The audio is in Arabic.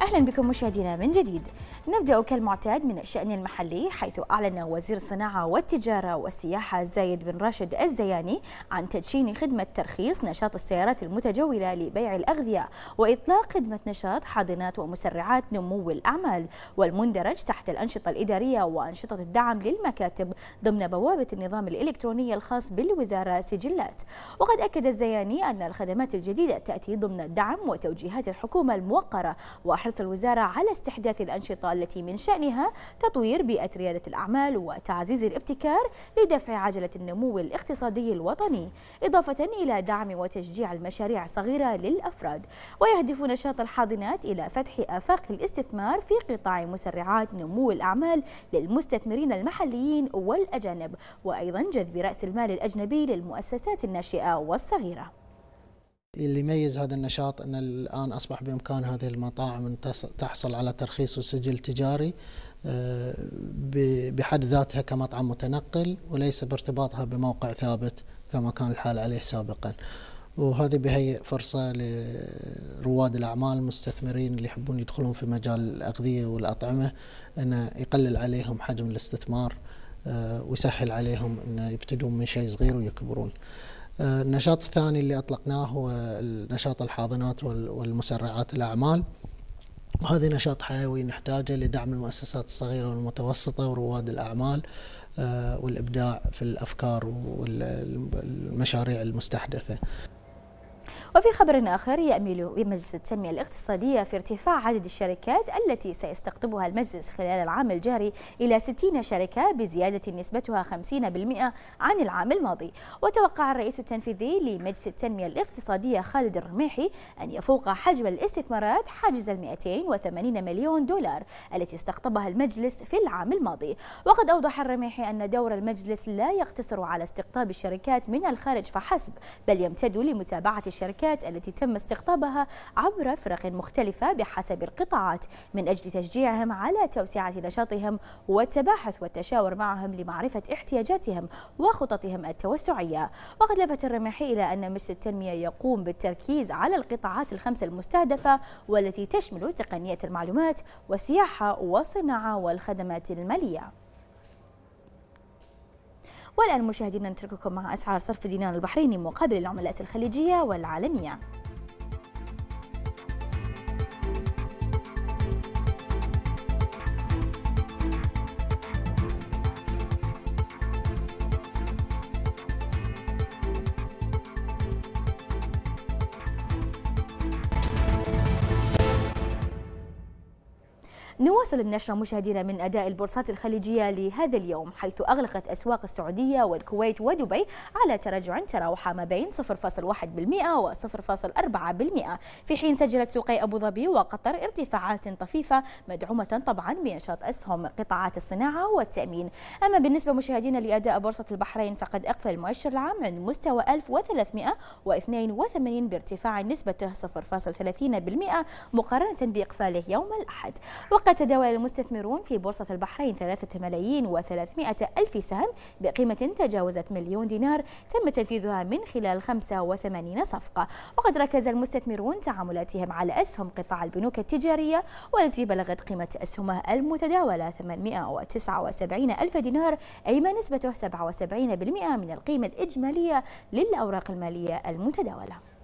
أهلا بكم مشاهدينا من جديد نبدأ كالمعتاد من الشأن المحلي حيث أعلن وزير الصناعة والتجارة والسياحة زايد بن راشد الزياني عن تدشين خدمة ترخيص نشاط السيارات المتجولة لبيع الأغذية وإطلاق خدمة نشاط حاضنات ومسرعات نمو الأعمال والمندرج تحت الأنشطة الإدارية وأنشطة الدعم للمكاتب ضمن بوابة النظام الإلكتروني الخاص بالوزارة سجلات وقد أكد الزياني أن الخدمات الجديدة تأتي ضمن الدعم وتوجيهات الحكومة الموقرة حرص الوزارة على استحداث الأنشطة التي من شأنها تطوير بيئة ريادة الأعمال وتعزيز الابتكار لدفع عجلة النمو الاقتصادي الوطني إضافة إلى دعم وتشجيع المشاريع الصغيرة للأفراد ويهدف نشاط الحاضنات إلى فتح آفاق الاستثمار في قطاع مسرعات نمو الأعمال للمستثمرين المحليين والأجانب وأيضا جذب رأس المال الأجنبي للمؤسسات الناشئة والصغيرة اللي يميز هذا النشاط ان الان اصبح بامكان هذه المطاعم ان تحصل على ترخيص وسجل تجاري آه، بحد ذاتها كمطعم متنقل وليس بارتباطها بموقع ثابت كما كان الحال عليه سابقا. وهذه بهي فرصة لرواد الأعمال المستثمرين اللي يحبون يدخلون في مجال الأغذية والأطعمة أنه يقلل عليهم حجم الاستثمار آه، ويسهل عليهم أن يبتدون من شيء صغير ويكبرون. آه، النشاط الثاني اللي أطلقناه هو نشاط الحاضنات والمسرعات الأعمال وهذا نشاط حيوي نحتاجه لدعم المؤسسات الصغيرة والمتوسطة ورواد الأعمال آه، والإبداع في الأفكار والمشاريع المستحدثة وفي خبر آخر يأمل مجلس التنمية الاقتصادية في ارتفاع عدد الشركات التي سيستقطبها المجلس خلال العام الجاري إلى 60 شركة بزيادة نسبتها 50% عن العام الماضي وتوقع الرئيس التنفيذي لمجلس التنمية الاقتصادية خالد الرميحي أن يفوق حجم الاستثمارات حاجز ال 280 مليون دولار التي استقطبها المجلس في العام الماضي وقد أوضح الرميحي أن دور المجلس لا يقتصر على استقطاب الشركات من الخارج فحسب بل يمتد لمتابعة الشركات الشركات التي تم استقطابها عبر فرق مختلفة بحسب القطاعات من أجل تشجيعهم على توسعة نشاطهم والتباحث والتشاور معهم لمعرفة احتياجاتهم وخططهم التوسعية وقد لفت الرماحي إلى أن مجلس التنمية يقوم بالتركيز على القطاعات الخمسة المستهدفة والتي تشمل تقنية المعلومات والسياحة والصناعة والخدمات المالية والآن مشاهدينا نترككم مع أسعار صرف دينار البحريني مقابل العملات الخليجية والعالمية نواصل النشرة مشاهدينا من أداء البورصات الخليجية لهذا اليوم حيث أغلقت أسواق السعودية والكويت ودبي على تراجع تراوح ما بين 0.1% و 0.4% في حين سجلت سوقي أبو ظبي وقطر ارتفاعات طفيفة مدعومة طبعا بنشاط أسهم قطاعات الصناعة والتأمين أما بالنسبة مشاهدينا لأداء بورصة البحرين فقد أقفل المؤشر العام عند مستوى 1382 بارتفاع نسبته 0.30% مقارنة بإقفاله يوم الأحد وقد فقد تداول المستثمرون في بورصة البحرين 3 ملايين و300 ألف سهم بقيمة تجاوزت مليون دينار تم تنفيذها من خلال 85 صفقة وقد ركز المستثمرون تعاملاتهم على أسهم قطاع البنوك التجارية والتي بلغت قيمة أسهمها المتداولة 879 ألف دينار أي ما نسبته 77% من القيمة الإجمالية للأوراق المالية المتداولة